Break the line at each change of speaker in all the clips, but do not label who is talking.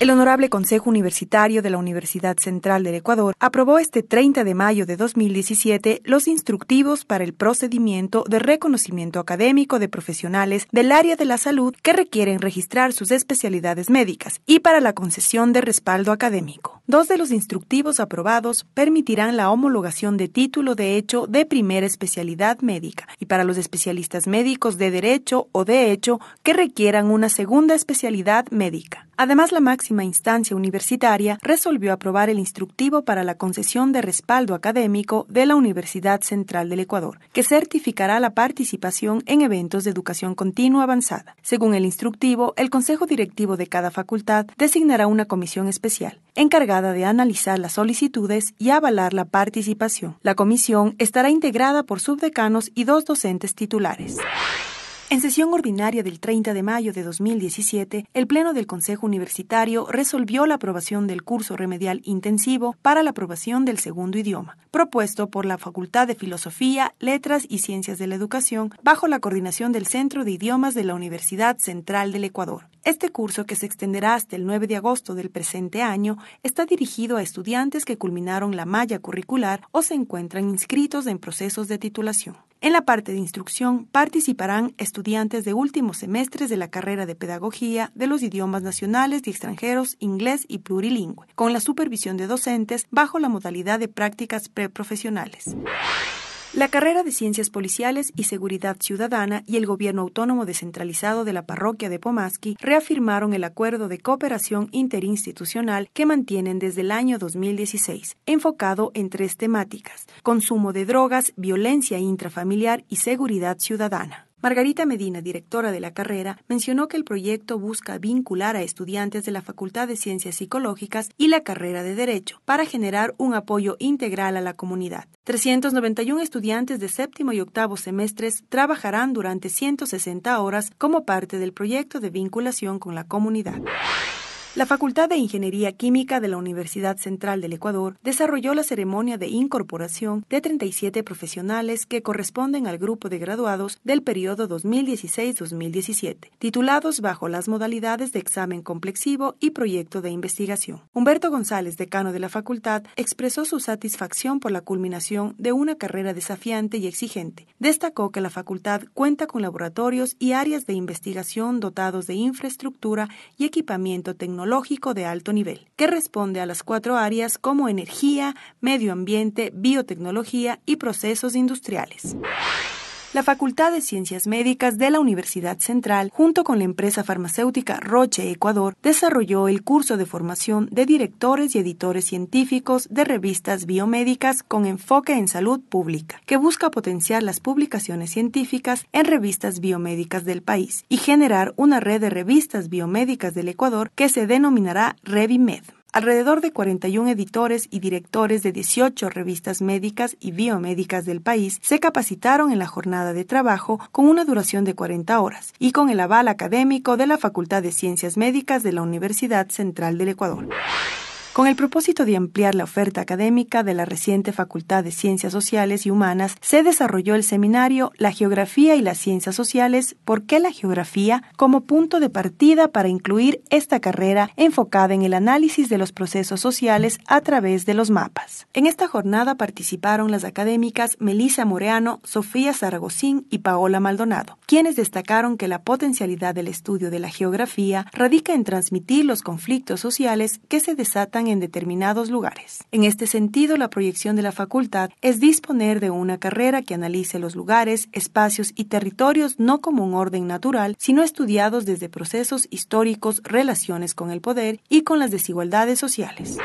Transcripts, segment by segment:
El Honorable Consejo Universitario de la Universidad Central del Ecuador aprobó este 30 de mayo de 2017 los instructivos para el procedimiento de reconocimiento académico de profesionales del área de la salud que requieren registrar sus especialidades médicas y para la concesión de respaldo académico. Dos de los instructivos aprobados permitirán la homologación de título de hecho de primera especialidad médica y para los especialistas médicos de derecho o de hecho que requieran una segunda especialidad médica. Además, la máxima instancia universitaria resolvió aprobar el instructivo para la concesión de respaldo académico de la Universidad Central del Ecuador, que certificará la participación en eventos de educación continua avanzada. Según el instructivo, el Consejo Directivo de cada facultad designará una comisión especial, encargada de analizar las solicitudes y avalar la participación. La comisión estará integrada por subdecanos y dos docentes titulares. En sesión ordinaria del 30 de mayo de 2017, el Pleno del Consejo Universitario resolvió la aprobación del curso remedial intensivo para la aprobación del segundo idioma, propuesto por la Facultad de Filosofía, Letras y Ciencias de la Educación bajo la coordinación del Centro de Idiomas de la Universidad Central del Ecuador. Este curso, que se extenderá hasta el 9 de agosto del presente año, está dirigido a estudiantes que culminaron la malla curricular o se encuentran inscritos en procesos de titulación. En la parte de instrucción participarán estudiantes de últimos semestres de la carrera de Pedagogía de los idiomas nacionales y extranjeros, inglés y plurilingüe, con la supervisión de docentes bajo la modalidad de prácticas preprofesionales. La carrera de Ciencias Policiales y Seguridad Ciudadana y el Gobierno Autónomo Descentralizado de la Parroquia de Pomaski reafirmaron el acuerdo de cooperación interinstitucional que mantienen desde el año 2016, enfocado en tres temáticas, consumo de drogas, violencia intrafamiliar y seguridad ciudadana. Margarita Medina, directora de la carrera, mencionó que el proyecto busca vincular a estudiantes de la Facultad de Ciencias Psicológicas y la carrera de Derecho para generar un apoyo integral a la comunidad. 391 estudiantes de séptimo y octavo semestres trabajarán durante 160 horas como parte del proyecto de vinculación con la comunidad. La Facultad de Ingeniería Química de la Universidad Central del Ecuador desarrolló la ceremonia de incorporación de 37 profesionales que corresponden al grupo de graduados del periodo 2016-2017, titulados bajo las modalidades de examen complexivo y proyecto de investigación. Humberto González, decano de la facultad, expresó su satisfacción por la culminación de una carrera desafiante y exigente. Destacó que la facultad cuenta con laboratorios y áreas de investigación dotados de infraestructura y equipamiento tecnológico tecnológico de alto nivel, que responde a las cuatro áreas como energía, medio ambiente, biotecnología y procesos industriales la Facultad de Ciencias Médicas de la Universidad Central, junto con la empresa farmacéutica Roche Ecuador, desarrolló el curso de formación de directores y editores científicos de revistas biomédicas con enfoque en salud pública, que busca potenciar las publicaciones científicas en revistas biomédicas del país y generar una red de revistas biomédicas del Ecuador que se denominará Revimed. Alrededor de 41 editores y directores de 18 revistas médicas y biomédicas del país se capacitaron en la jornada de trabajo con una duración de 40 horas y con el aval académico de la Facultad de Ciencias Médicas de la Universidad Central del Ecuador. Con el propósito de ampliar la oferta académica de la reciente Facultad de Ciencias Sociales y Humanas, se desarrolló el seminario La Geografía y las Ciencias Sociales, ¿por qué la geografía? como punto de partida para incluir esta carrera enfocada en el análisis de los procesos sociales a través de los mapas. En esta jornada participaron las académicas Melissa Moreano, Sofía Zaragozín y Paola Maldonado, quienes destacaron que la potencialidad del estudio de la geografía radica en transmitir los conflictos sociales que se desatan en determinados lugares. En este sentido, la proyección de la facultad es disponer de una carrera que analice los lugares, espacios y territorios no como un orden natural, sino estudiados desde procesos históricos, relaciones con el poder y con las desigualdades sociales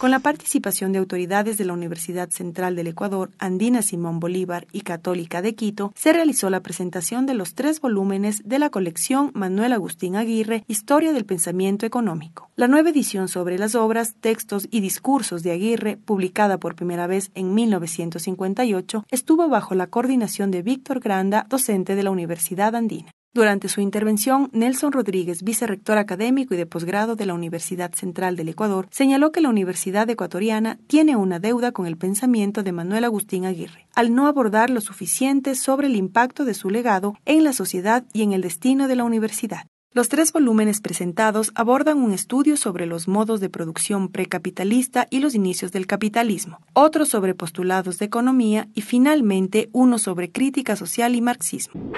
con la participación de autoridades de la Universidad Central del Ecuador, Andina Simón Bolívar y Católica de Quito, se realizó la presentación de los tres volúmenes de la colección Manuel Agustín Aguirre, Historia del Pensamiento Económico. La nueva edición sobre las obras, textos y discursos de Aguirre, publicada por primera vez en 1958, estuvo bajo la coordinación de Víctor Granda, docente de la Universidad Andina. Durante su intervención, Nelson Rodríguez, vicerrector académico y de posgrado de la Universidad Central del Ecuador, señaló que la Universidad Ecuatoriana tiene una deuda con el pensamiento de Manuel Agustín Aguirre, al no abordar lo suficiente sobre el impacto de su legado en la sociedad y en el destino de la universidad. Los tres volúmenes presentados abordan un estudio sobre los modos de producción precapitalista y los inicios del capitalismo, otro sobre postulados de economía y finalmente uno sobre crítica social y marxismo.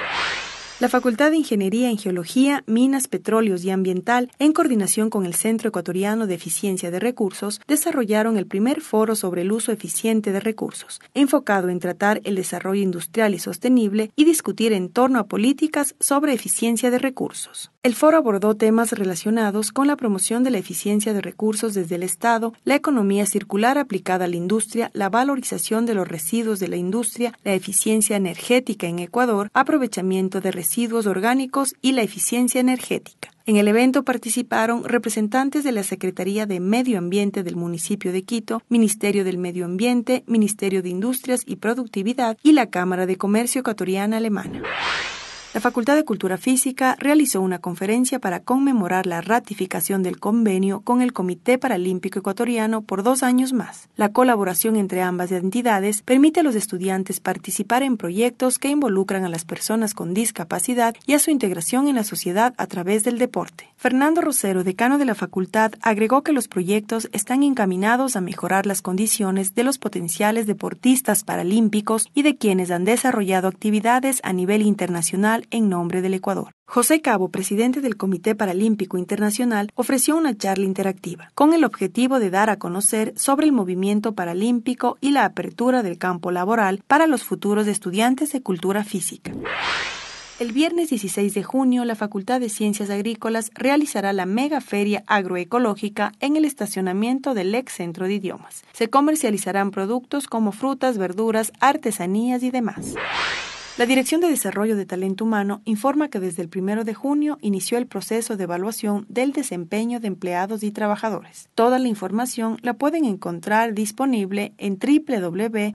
La Facultad de Ingeniería en Geología, Minas, Petróleos y Ambiental, en coordinación con el Centro Ecuatoriano de Eficiencia de Recursos, desarrollaron el primer foro sobre el uso eficiente de recursos, enfocado en tratar el desarrollo industrial y sostenible y discutir en torno a políticas sobre eficiencia de recursos. El foro abordó temas relacionados con la promoción de la eficiencia de recursos desde el Estado, la economía circular aplicada a la industria, la valorización de los residuos de la industria, la eficiencia energética en Ecuador, aprovechamiento de residuos orgánicos y la eficiencia energética. En el evento participaron representantes de la Secretaría de Medio Ambiente del municipio de Quito, Ministerio del Medio Ambiente, Ministerio de Industrias y Productividad y la Cámara de Comercio Ecuatoriana Alemana la Facultad de Cultura Física realizó una conferencia para conmemorar la ratificación del convenio con el Comité Paralímpico Ecuatoriano por dos años más. La colaboración entre ambas entidades permite a los estudiantes participar en proyectos que involucran a las personas con discapacidad y a su integración en la sociedad a través del deporte. Fernando Rosero, decano de la facultad, agregó que los proyectos están encaminados a mejorar las condiciones de los potenciales deportistas paralímpicos y de quienes han desarrollado actividades a nivel internacional en nombre del Ecuador. José Cabo, presidente del Comité Paralímpico Internacional, ofreció una charla interactiva, con el objetivo de dar a conocer sobre el movimiento paralímpico y la apertura del campo laboral para los futuros estudiantes de cultura física. El viernes 16 de junio, la Facultad de Ciencias Agrícolas realizará la mega feria agroecológica en el estacionamiento del ex Centro de Idiomas. Se comercializarán productos como frutas, verduras, artesanías y demás. La Dirección de Desarrollo de Talento Humano informa que desde el 1 de junio inició el proceso de evaluación del desempeño de empleados y trabajadores. Toda la información la pueden encontrar disponible en www.uce.edu.es.